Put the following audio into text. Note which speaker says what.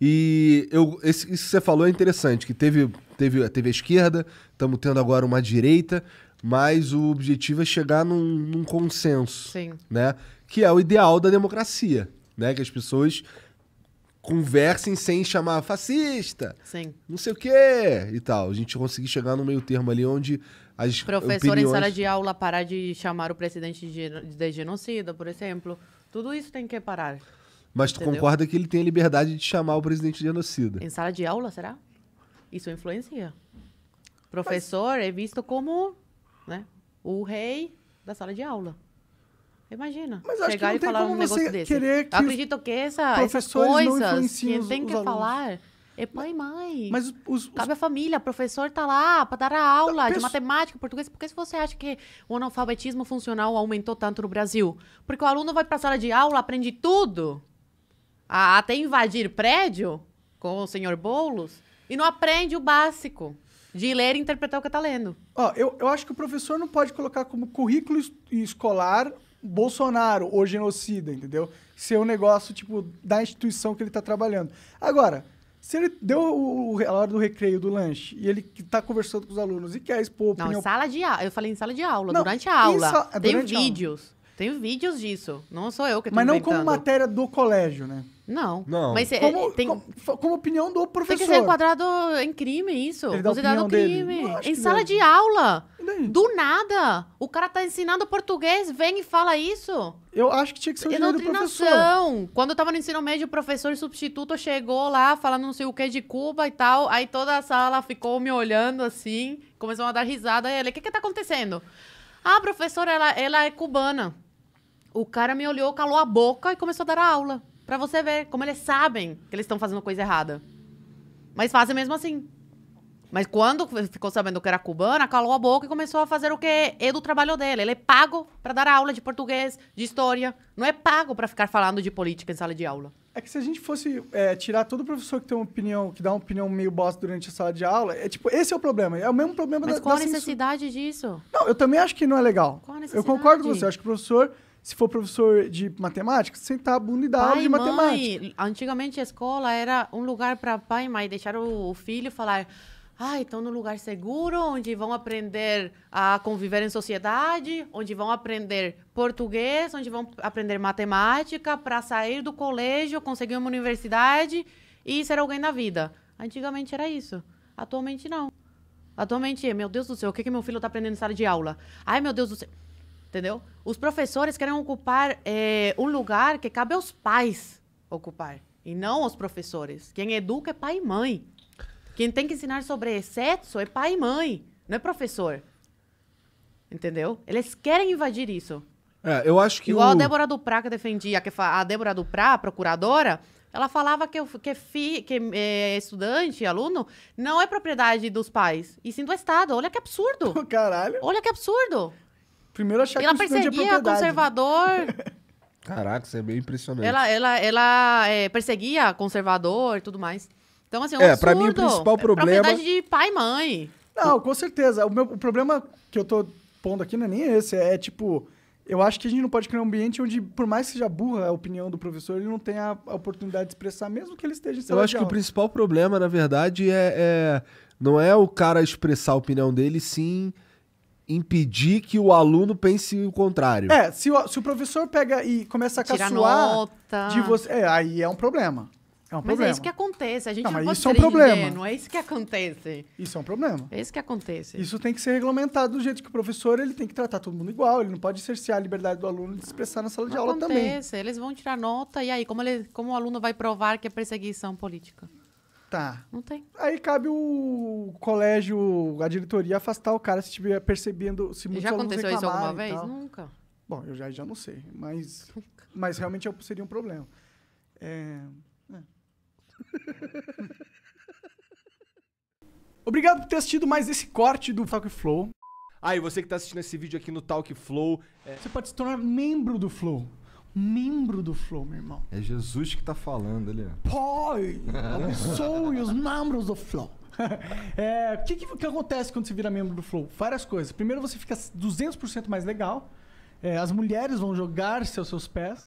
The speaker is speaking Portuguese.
Speaker 1: E eu, esse, isso que você falou é interessante, que teve, teve, teve a esquerda, estamos tendo agora uma direita, mas o objetivo é chegar num, num consenso, Sim. né? Que é o ideal da democracia, né? Que as pessoas conversem sem chamar fascista, Sim. não sei o quê e tal. A gente conseguir chegar no meio termo ali onde as Professor opiniões... em sala
Speaker 2: de aula parar de chamar o presidente de genocida, por exemplo. Tudo isso tem que parar. Mas tu Entendeu? concorda
Speaker 1: que ele tem a liberdade de chamar o presidente de genocida. Em
Speaker 2: sala de aula, será? Isso influencia. Professor Mas... é visto como né, o rei da sala de aula. Imagina. Mas acho chegar que não e falar um negócio desse. Querer que Acredito que essa, essas que tem que alunos. falar é pai e mãe. Mas os, os, Cabe a família, o professor tá lá para dar a aula penso... de matemática, português. Por que você acha que o analfabetismo funcional aumentou tanto no Brasil? Porque o aluno vai para a sala de aula, aprende tudo a até invadir prédio com o senhor Boulos e não aprende o básico de ler e interpretar o
Speaker 1: que está lendo. Ó, eu, eu acho que o professor não pode colocar como currículo escolar Bolsonaro ou genocida, entendeu? Ser um negócio, tipo, da instituição que ele está trabalhando. Agora, se ele deu o, o, a hora do recreio, do lanche, e ele está conversando com os alunos e quer expor opinião... Não,
Speaker 2: sala de aula. Eu falei em sala de aula, não, durante a aula. Sa... É, Tem vídeos. Aula. Tem vídeos disso. Não sou eu que estou Mas não inventando. como
Speaker 1: matéria do colégio, né? Não. Não. Mas é, é como,
Speaker 2: tem, como, como opinião do professor. Tem que ser enquadrado em crime, isso. Considerado crime. em sala de aula. Do nada. O cara tá ensinando português, vem e fala isso. Eu acho que tinha que ser o dinheiro é do professor. Quando eu tava no ensino médio, o professor substituto chegou lá falando não sei o que de Cuba e tal. Aí toda a sala ficou me olhando assim, começou a dar risada. Ele, o que que tá acontecendo? Ah, professora, ela, ela é cubana. O cara me olhou, calou a boca e começou a dar a aula. Pra você ver como eles sabem que eles estão fazendo coisa errada. Mas fazem mesmo assim. Mas quando ficou sabendo que era cubana, calou a boca e começou a fazer o que é do trabalho dele. Ele é pago para dar aula de português, de história. Não é pago para ficar falando de política em sala de aula.
Speaker 1: É que se a gente fosse é, tirar todo professor que tem uma opinião, que dá uma opinião meio bosta durante a sala de aula, é tipo, esse é o problema. É o mesmo problema Mas da Mas qual da a necessidade censura. disso? Não, eu também acho que não é legal. Qual a necessidade? Eu concordo com você. acho que o professor se for professor de matemática, sentar a bunda e dar pai, aula de mãe, matemática.
Speaker 2: Antigamente a escola era um lugar para pai e mãe deixar o, filho falar. Ah, estão num lugar seguro, onde vão aprender a conviver em sociedade, onde vão aprender português, onde vão aprender matemática, para sair do colégio, conseguir uma universidade e ser alguém na vida. Antigamente era isso. Atualmente não. Atualmente, meu Deus do céu, o que, que meu filho está aprendendo na sala de aula? Ai, meu Deus do céu. Entendeu? Os professores querem ocupar é, um lugar que cabe aos pais ocupar, e não aos professores. Quem educa é pai e mãe. Quem tem que ensinar sobre sexo é pai e mãe, não é professor. Entendeu? Eles querem invadir isso.
Speaker 1: É, eu acho que. Igual o... a Débora
Speaker 2: Duprá que defendia, que a Débora Duprá, procuradora, ela falava que, que, fi, que é, estudante, aluno, não é propriedade dos pais, e sim do Estado. Olha que absurdo. Caralho. Olha que absurdo. Primeiro achar ela que é perseguia conservador.
Speaker 1: Caraca, isso é bem impressionante. Ela,
Speaker 2: ela, ela é, perseguia conservador e tudo mais. Então, assim, é um É, pra mim o principal é problema. É de pai e mãe.
Speaker 1: Não, com certeza. O, meu, o problema que eu tô pondo aqui não é nem esse. É, é tipo, eu acho que a gente não pode criar um ambiente onde, por mais que seja burra a opinião do professor, ele não tenha a oportunidade de expressar, mesmo que ele esteja em Eu acho que o principal problema, na verdade, é, é não é o cara expressar a opinião dele, sim impedir que o aluno pense o contrário. É, se o, se o professor pega e começa a Tira caçoar nota. de você, é, aí é um problema. É um mas problema. é isso que
Speaker 2: acontece. A gente não, não mas isso é um problema. não é isso que acontece.
Speaker 1: Isso é um problema. É isso que acontece. Isso tem que ser regulamentado do jeito que o professor ele tem que tratar todo mundo igual. Ele não pode cercear a liberdade do aluno de expressar na sala não de aula acontece.
Speaker 2: também. Eles vão tirar nota e aí como, ele, como o aluno vai provar que é perseguição
Speaker 1: política? Tá. Não tem. Aí cabe o colégio, a diretoria, afastar o cara se estiver percebendo, se muitos Já aconteceu isso alguma vez? Nunca. Bom, eu já, já não sei, mas, mas realmente é seria um problema. É... É. Obrigado por ter assistido mais esse corte do Talk Flow. Ah, e você que está assistindo esse vídeo aqui no Talk Flow... É... Você pode se tornar membro do Flow membro do Flow, meu irmão. É Jesus que tá falando ali. Pai, abençoe os membros do Flow. é, o que, que, que, acontece quando você vira membro do Flow? Várias coisas. Primeiro, você fica 200% mais legal. É, as mulheres vão jogar-se aos seus pés.